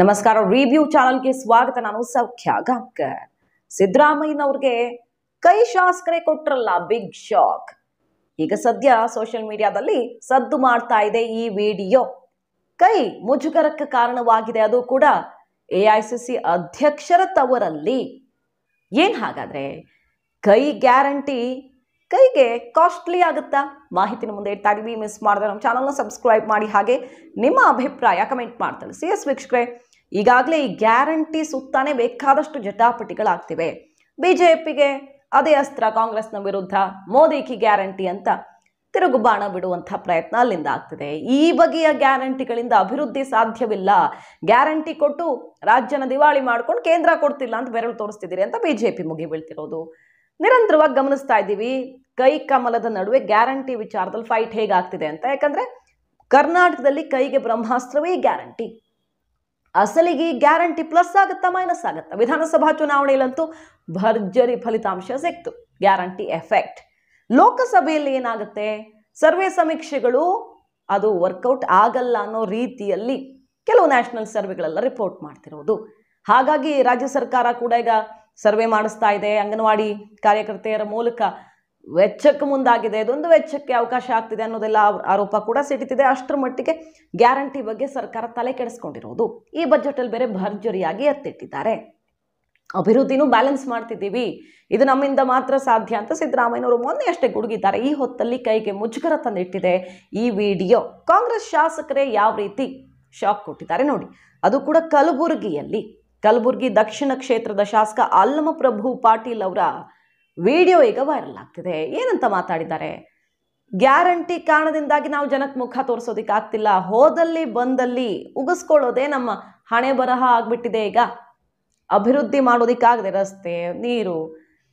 ನಮಸ್ಕಾರ ರಿವ್ಯೂ ಚಾನಲ್ಗೆ ಸ್ವಾಗತ ನಾನು ಸೌಖ್ಯ ಗಾಂಕರ್ ಸಿದ್ದರಾಮಯ್ಯನವ್ರಿಗೆ ಕೈ ಶಾಸಕರೇ ಕೊಟ್ರಲ್ಲ ಬಿಗ್ ಶಾಕ್ ಈಗ ಸದ್ಯ ಸೋಷಿಯಲ್ ಮೀಡಿಯಾದಲ್ಲಿ ಸದ್ದು ಮಾಡ್ತಾ ಇದೆ ಈ ವಿಡಿಯೋ ಕೈ ಮುಜುಗರಕ್ಕೆ ಕಾರಣವಾಗಿದೆ ಅದು ಕೂಡ ಎ ಐ ಸಿ ಸಿ ಅಧ್ಯಕ್ಷರ ತವರಲ್ಲಿ ಏನ್ ಹಾಗಾದ್ರೆ ಕೈ ಗ್ಯಾರಂಟಿ ಕೈಗೆ ಕಾಸ್ಟ್ಲಿ ಆಗುತ್ತಾ ಮಾಹಿತಿನ ಮುಂದೆ ಇಡ್ತಾ ಇದೀವಿ ಮಿಸ್ ಮಾಡಿದ್ರೆ ನಮ್ಮ ಚಾನಲ್ನ ಸಬ್ಸ್ಕ್ರೈಬ್ ಮಾಡಿ ಹಾಗೆ ನಿಮ್ಮ ಅಭಿಪ್ರಾಯ ಕಮೆಂಟ್ ಮಾಡಿ ಸಿ ಎಸ್ ವೀಕ್ಷಕರೇ ಈಗಾಗಲೇ ಈ ಗ್ಯಾರಂಟಿ ಸುತ್ತಾನೆ ಬೇಕಾದಷ್ಟು ಜಟಾಪಟಿಗಳಾಗ್ತಿವೆ ಬಿಜೆಪಿಗೆ ಅದೇ ಅಸ್ತ್ರ ಕಾಂಗ್ರೆಸ್ನ ವಿರುದ್ಧ ಮೋದಿ ಕಿ ಗ್ಯಾರಂಟಿ ಅಂತ ತಿರುಗು ಬಾಣ ಬಿಡುವಂಥ ಪ್ರಯತ್ನ ಅಲ್ಲಿಂದ ಆಗ್ತಿದೆ ಈ ಬಗೆಯ ಗ್ಯಾರಂಟಿಗಳಿಂದ ಅಭಿವೃದ್ಧಿ ಸಾಧ್ಯವಿಲ್ಲ ಗ್ಯಾರಂಟಿ ಕೊಟ್ಟು ರಾಜ್ಯನ ದಿವಾಳಿ ಮಾಡ್ಕೊಂಡು ಕೇಂದ್ರ ಕೊಡ್ತಿಲ್ಲ ಅಂತ ಬೆರಳು ತೋರಿಸ್ತಿದ್ದೀರಿ ಅಂತ ಬಿಜೆಪಿ ಜೆ ಪಿ ಮುಗಿಬೀಳ್ತಿರೋದು ನಿರಂತರವಾಗಿ ಗಮನಿಸ್ತಾ ಇದ್ದೀವಿ ಕೈ ಕಮಲದ ನಡುವೆ ಗ್ಯಾರಂಟಿ ವಿಚಾರದಲ್ಲಿ ಫೈಟ್ ಹೇಗಾಗ್ತಿದೆ ಅಂತ ಯಾಕಂದ್ರೆ ಕರ್ನಾಟಕದಲ್ಲಿ ಕೈಗೆ ಬ್ರಹ್ಮಾಸ್ತ್ರವೇ ಗ್ಯಾರಂಟಿ ಅಸಲಿಗೆ ಗ್ಯಾರಂಟಿ ಪ್ಲಸ್ ಆಗುತ್ತಾ ಮೈನಸ್ ಆಗುತ್ತಾ ವಿಧಾನಸಭಾ ಚುನಾವಣೆಯಲ್ಲಂತೂ ಭರ್ಜರಿ ಫಲಿತಾಂಶ ಸಿಕ್ತು ಗ್ಯಾರಂಟಿ ಎಫೆಕ್ಟ್ ಲೋಕಸಭೆಯಲ್ಲಿ ಏನಾಗುತ್ತೆ ಸರ್ವೆ ಸಮೀಕ್ಷೆಗಳು ಅದು ವರ್ಕೌಟ್ ಆಗಲ್ಲ ಅನ್ನೋ ರೀತಿಯಲ್ಲಿ ಕೆಲವು ನ್ಯಾಷನಲ್ ಸರ್ವೆಗಳೆಲ್ಲ ರಿಪೋರ್ಟ್ ಮಾಡ್ತಿರೋದು ಹಾಗಾಗಿ ರಾಜ್ಯ ಸರ್ಕಾರ ಕೂಡ ಈಗ ಸರ್ವೆ ಮಾಡಿಸ್ತಾ ಇದೆ ಅಂಗನವಾಡಿ ಕಾರ್ಯಕರ್ತೆಯರ ಮೂಲಕ ವೆಚ್ಚಕ್ಕೆ ಮುಂದಾಗಿದೆ ಇದೊಂದು ವೆಚ್ಚಕ್ಕೆ ಅವಕಾಶ ಆಗ್ತಿದೆ ಅನ್ನೋದೆಲ್ಲ ಆರೋಪ ಕೂಡ ಸಿಡಿತಿದೆ ಅಷ್ಟರ ಮಟ್ಟಿಗೆ ಗ್ಯಾರಂಟಿ ಬಗ್ಗೆ ಸರ್ಕಾರ ತಲೆ ಕೆಡಿಸ್ಕೊಂಡಿರೋದು ಈ ಬಜೆಟಲ್ಲಿ ಬೇರೆ ಭರ್ಜರಿಯಾಗಿ ಎತ್ತಿಟ್ಟಿದ್ದಾರೆ ಅಭಿವೃದ್ಧಿನೂ ಬ್ಯಾಲೆನ್ಸ್ ಮಾಡ್ತಿದ್ದೀವಿ ಇದು ನಮ್ಮಿಂದ ಮಾತ್ರ ಸಾಧ್ಯ ಅಂತ ಸಿದ್ದರಾಮಯ್ಯನವರು ಮೊನ್ನೆಯಷ್ಟೇ ಅಷ್ಟೇ ಗುಡುಗಿದ್ದಾರೆ ಈ ಹೊತ್ತಲ್ಲಿ ಕೈಗೆ ಮುಜುಗರ ತಂದಿಟ್ಟಿದೆ ಈ ವಿಡಿಯೋ ಕಾಂಗ್ರೆಸ್ ಶಾಸಕರೇ ಯಾವ ರೀತಿ ಶಾಕ್ ಕೊಟ್ಟಿದ್ದಾರೆ ನೋಡಿ ಅದು ಕೂಡ ಕಲಬುರಗಿಯಲ್ಲಿ ಕಲಬುರಗಿ ದಕ್ಷಿಣ ಕ್ಷೇತ್ರದ ಶಾಸಕ ಪ್ರಭು ಪಾಟೀಲ್ ಅವರ ವಿಡಿಯೋ ಈಗ ವೈರಲ್ ಆಗ್ತಿದೆ ಏನಂತ ಮಾತಾಡಿದ್ದಾರೆ ಗ್ಯಾರಂಟಿ ಕಾರಣದಿಂದಾಗಿ ನಾವು ಜನಕ್ಕೆ ಮುಖ ತೋರಿಸೋದಕ್ಕೆ ಆಗ್ತಿಲ್ಲ ಹೋದಲ್ಲಿ ಬಂದಲ್ಲಿ ಉಗಿಸ್ಕೊಳ್ಳೋದೇ ನಮ್ಮ ಹಣೆ ಬರಹ ಆಗಿಬಿಟ್ಟಿದೆ ಈಗ ಅಭಿವೃದ್ಧಿ ಆಗದೆ ರಸ್ತೆ ನೀರು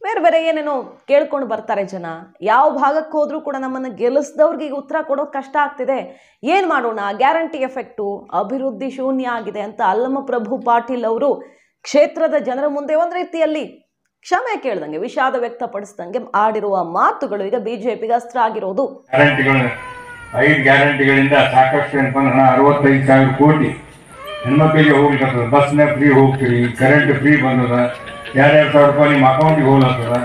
ಬೇರೆ ಬೇರೆ ಏನೇನೋ ಕೇಳ್ಕೊಂಡು ಬರ್ತಾರೆ ಜನ ಯಾವ ಭಾಗಕ್ಕೆ ಹೋದರೂ ಕೂಡ ನಮ್ಮನ್ನು ಗೆಲ್ಲಿಸಿದವ್ರಿಗೆ ಈಗ ಉತ್ತರ ಕೊಡೋಕೆ ಕಷ್ಟ ಆಗ್ತಿದೆ ಏನು ಮಾಡೋಣ ಗ್ಯಾರಂಟಿ ಎಫೆಕ್ಟು ಅಭಿವೃದ್ಧಿ ಶೂನ್ಯ ಆಗಿದೆ ಅಂತ ಅಲ್ಲಮ್ಮ ಪ್ರಭು ಪಾಟೀಲ್ ಅವರು ಕ್ಷೇತ್ರದ ಜನರ ಮುಂದೆ ಒಂದು ರೀತಿಯಲ್ಲಿ ಕ್ಷಮೆ ಕೇಳ್ದಂಗೆ ವಿಷಾದ ವ್ಯಕ್ತಪಡಿಸಿದಂಗೆ ಆಡಿರುವ ಮಾತುಗಳು ಈಗ ಬಿಜೆಪಿಗೆ ಅಸ್ತ್ರ ಆಗಿರೋದು ಗ್ಯಾರಂಟಿಗಳು ಐದು ಗ್ಯಾರಂಟಿಗಳಿಂದ ಸಾಕಷ್ಟು ಹಣ ಅರವತ್ತೈದು ಸಾವಿರ ಕೋಟಿ ಹೆಣ್ಮಕ್ಳಿಗೆ ಹೋಗ್ಲಿಕ್ಕೆ ಬಸ್ನ ಫ್ರೀ ಹೋಗ್ತೀವಿ ಕರೆಂಟ್ ಫ್ರೀ ಬಂದದ ಎರಡೆರಡು ಸಾವಿರ ರೂಪಾಯಿ ನಿಮ್ಮ ಅಕೌಂಟಿಗೆ ಹೋಗ್ಲತ್ತದ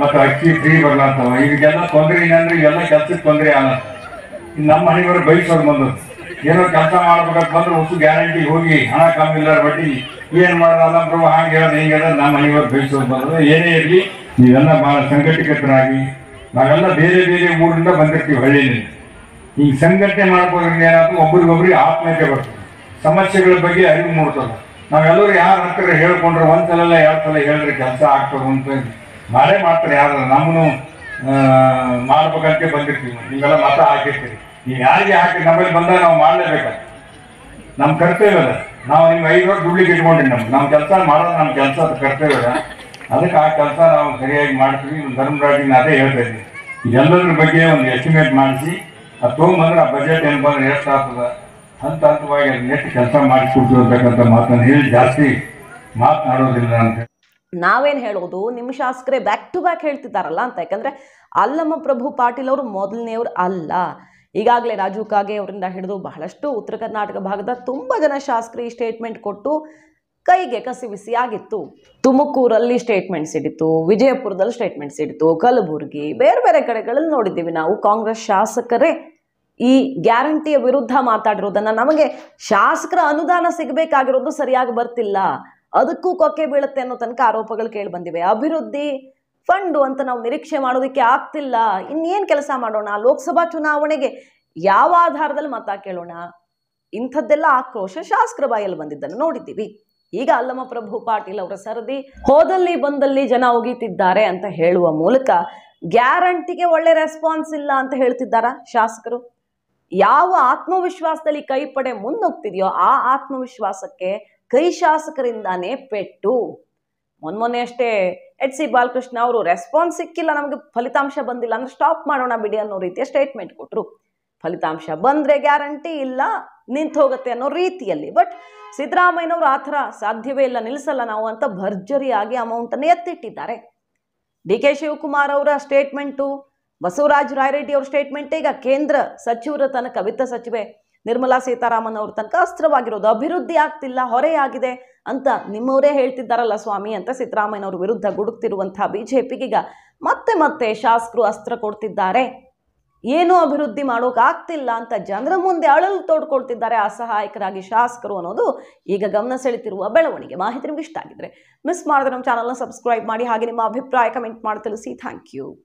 ಮತ್ತು ಅಕ್ಕಿ ಫ್ರೀ ಬರ್ಲಾತ್ತವ ಇದಕ್ಕೆಲ್ಲ ತೊಂದರೆ ಏನಂದ್ರೆ ಇವೆಲ್ಲ ಕೆಲಸಕ್ಕೆ ತೊಂದರೆ ಇನ್ನು ನಮ್ಮ ಮನೆಯವರು ಬೈಸೋರು ಬಂದದ್ದು ಏನೋ ಕೆಲಸ ಮಾಡ್ಬೇಕಂತ ಬಂದ್ರೆ ಒಟ್ಟು ಗ್ಯಾರಂಟಿ ಹೋಗಿ ಹಣ ಕಮ್ಮಿಲ್ಲ ಬಡ್ಡಿ ಏನ್ ಮಾಡಲ್ಲ ಪ್ರಭು ಹಂಗೆ ಹೇಳೋದು ನಮ್ಮ ಮನೆಯವರು ಬೆಳೆಸೋದು ಏನೇ ಇರಲಿ ನೀವೆಲ್ಲ ಬಹಳ ಸಂಘಟಿಕತರಾಗಿ ನಾವೆಲ್ಲ ಬೇರೆ ಬೇರೆ ಊರಿಂದ ಬಂದಿರ್ತೀವಿ ಹಳ್ಳಿಯಲ್ಲಿ ಈ ಸಂಘಟನೆ ಮಾಡ್ಬೋದ್ರಿಂದ ಏನಾದ್ರು ಒಬ್ರಿಗೊಬ್ರಿಗೆ ಆತ್ಮಹತ್ಯೆ ಬರ್ತದೆ ಸಮಸ್ಯೆಗಳ ಬಗ್ಗೆ ಅರಿವು ಮೂಡ್ತದೆ ನಾವೆಲ್ಲರೂ ಯಾರ ಹತ್ರ ಹೇಳ್ಕೊಂಡ್ರೆ ಒಂದ್ಸಲ ಎರಡು ಸಲ ಹೇಳಿದ್ರೆ ಕೆಲಸ ಆಗ್ತದೆ ಅಂತ ಮಾಡೇ ಮಾಡ್ತಾರೆ ಯಾರು ನಮ್ಮನ್ನು ಮಾಡ್ಬೇಕಂತ ಬಂದಿರ್ತೀವಿ ನೀವೆಲ್ಲ ಮತ ಹಾಕಿರ್ತೀರಿ ನೀವು ಯಾರಿಗೆ ಹಾಕಿ ನಮ್ಮಲ್ಲಿ ಬಂದಾಗ ನಾವು ಮಾಡಲೇಬೇಕು ನಮ್ಮ ಕರ್ತವ್ಯ ನಾವು ನಿಮ್ಗೆ ಐದು ವರ್ಷ ದುಡ್ಲಿಕ್ಕೆ ಇಟ್ಕೊಂಡ್ರಿ ನಮ್ಗೆ ನಮ್ಮ ಕೆಲಸ ಮಾಡೋದು ನಮ್ಮ ಕೆಲಸ ಕರ್ತವ್ಯ ಅದಕ್ಕೆ ಆ ಕೆಲಸ ನಾವು ಸರಿಯಾಗಿ ಮಾಡ್ತೀವಿ ನಮ್ಮ ಧರ್ಮರಾಜಿನ ಅದೇ ಹೇಳ್ತಾ ಇದ್ವಿ ಬಗ್ಗೆ ಒಂದು ಎಸ್ಟಿಮೇಟ್ ಮಾಡಿಸಿ ಅದು ತೊಗೊಂಬಂದ್ರೆ ಆ ಬಜೆಟ್ ಏನು ಬಂದ್ರೆ ಎಷ್ಟು ಆಗ್ತದ ಹಂತ ಹಂತವಾಗಿ ಎಷ್ಟು ಕೆಲಸ ಮಾಡಿಸ್ಕೊಡ್ತಿರ್ತಕ್ಕಂಥ ಮಾತನ್ನು ಹೇಳಿ ಜಾಸ್ತಿ ಮಾತನಾಡೋದಿಲ್ಲ ಅಂತ ನಾವೇನು ಹೇಳೋದು ನಿಮ್ಮ ಶಾಸಕರೇ ಬ್ಯಾಕ್ ಟು ಬ್ಯಾಕ್ ಹೇಳ್ತಿದ್ದಾರಲ್ಲ ಅಂತ ಯಾಕಂದರೆ ಅಲ್ಲಮ್ಮ ಪ್ರಭು ಪಾಟೀಲ್ ಅವರು ಮೊದಲನೆಯವರು ಅಲ್ಲ ಈಗಾಗಲೇ ರಾಜೀವ್ ಕಾಗೆ ಅವರಿಂದ ಹಿಡಿದು ಬಹಳಷ್ಟು ಉತ್ತರ ಕರ್ನಾಟಕ ಭಾಗದ ತುಂಬ ಜನ ಶಾಸಕರು ಈ ಸ್ಟೇಟ್ಮೆಂಟ್ ಕೊಟ್ಟು ಕೈಗೆ ಕಸಿ ಆಗಿತ್ತು ತುಮಕೂರಲ್ಲಿ ಸ್ಟೇಟ್ಮೆಂಟ್ಸ್ ಹಿಡಿತು ವಿಜಯಪುರದಲ್ಲಿ ಸ್ಟೇಟ್ಮೆಂಟ್ಸ್ ಇಡಿತು ಕಲಬುರಗಿ ಬೇರೆ ಬೇರೆ ಕಡೆಗಳಲ್ಲಿ ನೋಡಿದ್ದೀವಿ ನಾವು ಕಾಂಗ್ರೆಸ್ ಶಾಸಕರೇ ಈ ಗ್ಯಾರಂಟಿಯ ವಿರುದ್ಧ ಮಾತಾಡಿರೋದನ್ನು ನಮಗೆ ಶಾಸಕರ ಅನುದಾನ ಸಿಗಬೇಕಾಗಿರೋದು ಸರಿಯಾಗಿ ಬರ್ತಿಲ್ಲ ಅದಕ್ಕೂ ಕೊಕ್ಕೆ ಬೀಳುತ್ತೆ ಅನ್ನೋ ತನಕ ಆರೋಪಗಳು ಕೇಳಿ ಬಂದಿವೆ ಅಭಿವೃದ್ಧಿ ಫಂಡು ಅಂತ ನಾವು ನಿರೀಕ್ಷೆ ಮಾಡೋದಕ್ಕೆ ಆಗ್ತಿಲ್ಲ ಇನ್ನೇನು ಕೆಲಸ ಮಾಡೋಣ ಲೋಕಸಭಾ ಚುನಾವಣೆಗೆ ಯಾವ ಆಧಾರದಲ್ಲಿ ಮತ ಕೇಳೋಣ ಇಂಥದ್ದೆಲ್ಲ ಆಕ್ರೋಶ ಶಾಸಕರ ಬಾಯಲ್ಲಿ ಬಂದಿದ್ದನ್ನು ನೋಡಿದ್ದೀವಿ ಈಗ ಅಲ್ಲಮ್ಮ ಪ್ರಭು ಪಾಟೀಲ್ ಅವರ ಸರದಿ ಹೋದಲ್ಲಿ ಬಂದಲ್ಲಿ ಜನ ಒಗೀತಿದ್ದಾರೆ ಅಂತ ಹೇಳುವ ಮೂಲಕ ಗ್ಯಾರಂಟಿಗೆ ಒಳ್ಳೆ ರೆಸ್ಪಾನ್ಸ್ ಇಲ್ಲ ಅಂತ ಹೇಳ್ತಿದ್ದಾರಾ ಶಾಸಕರು ಯಾವ ಆತ್ಮವಿಶ್ವಾಸದಲ್ಲಿ ಕೈ ಪಡೆ ಮುನ್ನುಗ್ತಿದೆಯೋ ಆ ಆತ್ಮವಿಶ್ವಾಸಕ್ಕೆ ಕೈ ಶಾಸಕರಿಂದಾನೇ ಪೆಟ್ಟು ಮೊನ್ಮೊನ್ನೆ ಅಷ್ಟೇ ಎಚ್ ಸಿ ಬಾಲಕೃಷ್ಣ ಅವರು ರೆಸ್ಪಾನ್ಸ್ ಸಿಕ್ಕಿಲ್ಲ ನಮಗೆ ಫಲಿತಾಂಶ ಬಂದಿಲ್ಲ ಅಂದ್ರೆ ಸ್ಟಾಪ್ ಮಾಡೋಣ ಬಿಡಿ ಅನ್ನೋ ರೀತಿಯ ಸ್ಟೇಟ್ಮೆಂಟ್ ಕೊಟ್ಟರು ಫಲಿತಾಂಶ ಬಂದರೆ ಗ್ಯಾರಂಟಿ ಇಲ್ಲ ನಿಂತು ಹೋಗುತ್ತೆ ಅನ್ನೋ ರೀತಿಯಲ್ಲಿ ಬಟ್ ಸಿದ್ದರಾಮಯ್ಯನವರು ಆ ಥರ ಸಾಧ್ಯವೇ ಇಲ್ಲ ನಿಲ್ಲಿಸಲ್ಲ ನಾವು ಅಂತ ಭರ್ಜರಿಯಾಗಿ ಅಮೌಂಟನ್ನು ಎತ್ತಿಟ್ಟಿದ್ದಾರೆ ಡಿ ಕೆ ಶಿವಕುಮಾರ್ ಅವರ ಸ್ಟೇಟ್ಮೆಂಟು ಬಸವರಾಜ ರಾಯರೆಡ್ಡಿ ಅವ್ರ ಸ್ಟೇಟ್ಮೆಂಟ್ ಈಗ ಕೇಂದ್ರ ಸಚಿವರ ತನಕ ವಿತ್ತ ಸಚಿವೆ ನಿರ್ಮಲಾ ಸೀತಾರಾಮನ್ ಅವ್ರ ತನಕ ಅಸ್ತ್ರವಾಗಿರೋದು ಅಭಿವೃದ್ಧಿ ಆಗ್ತಿಲ್ಲ ಹೊರೆಯಾಗಿದೆ ಅಂತ ನಿಮ್ಮವರೇ ಹೇಳ್ತಿದ್ದಾರಲ್ಲ ಸ್ವಾಮಿ ಅಂತ ಸಿದ್ದರಾಮಯ್ಯನವ್ರ ವಿರುದ್ಧ ಗುಡುಕ್ತಿರುವಂತಹ ಬಿ ಮತ್ತೆ ಮತ್ತೆ ಶಾಸಕರು ಅಸ್ತ್ರ ಕೊಡ್ತಿದ್ದಾರೆ ಏನು ಅಭಿವೃದ್ಧಿ ಮಾಡೋಕ್ಕಾಗ್ತಿಲ್ಲ ಅಂತ ಜನರ ಮುಂದೆ ಅಳಲು ತೋಡ್ಕೊಳ್ತಿದ್ದಾರೆ ಅಸಹಾಯಕರಾಗಿ ಶಾಸಕರು ಅನ್ನೋದು ಈಗ ಗಮನ ಸೆಳೆತಿರುವ ಬೆಳವಣಿಗೆ ಮಾಹಿತಿ ನಿಮ್ಗೆ ಇಷ್ಟ ಆಗಿದ್ರೆ ಮಿಸ್ ಮಾಡಿದ್ರೆ ನಮ್ಮ ಚಾನಲ್ನ ಸಬ್ಸ್ಕ್ರೈಬ್ ಮಾಡಿ ಹಾಗೆ ನಿಮ್ಮ ಅಭಿಪ್ರಾಯ ಕಮೆಂಟ್ ಮಾಡಿ ತಿಳಿಸಿ ಥ್ಯಾಂಕ್ ಯು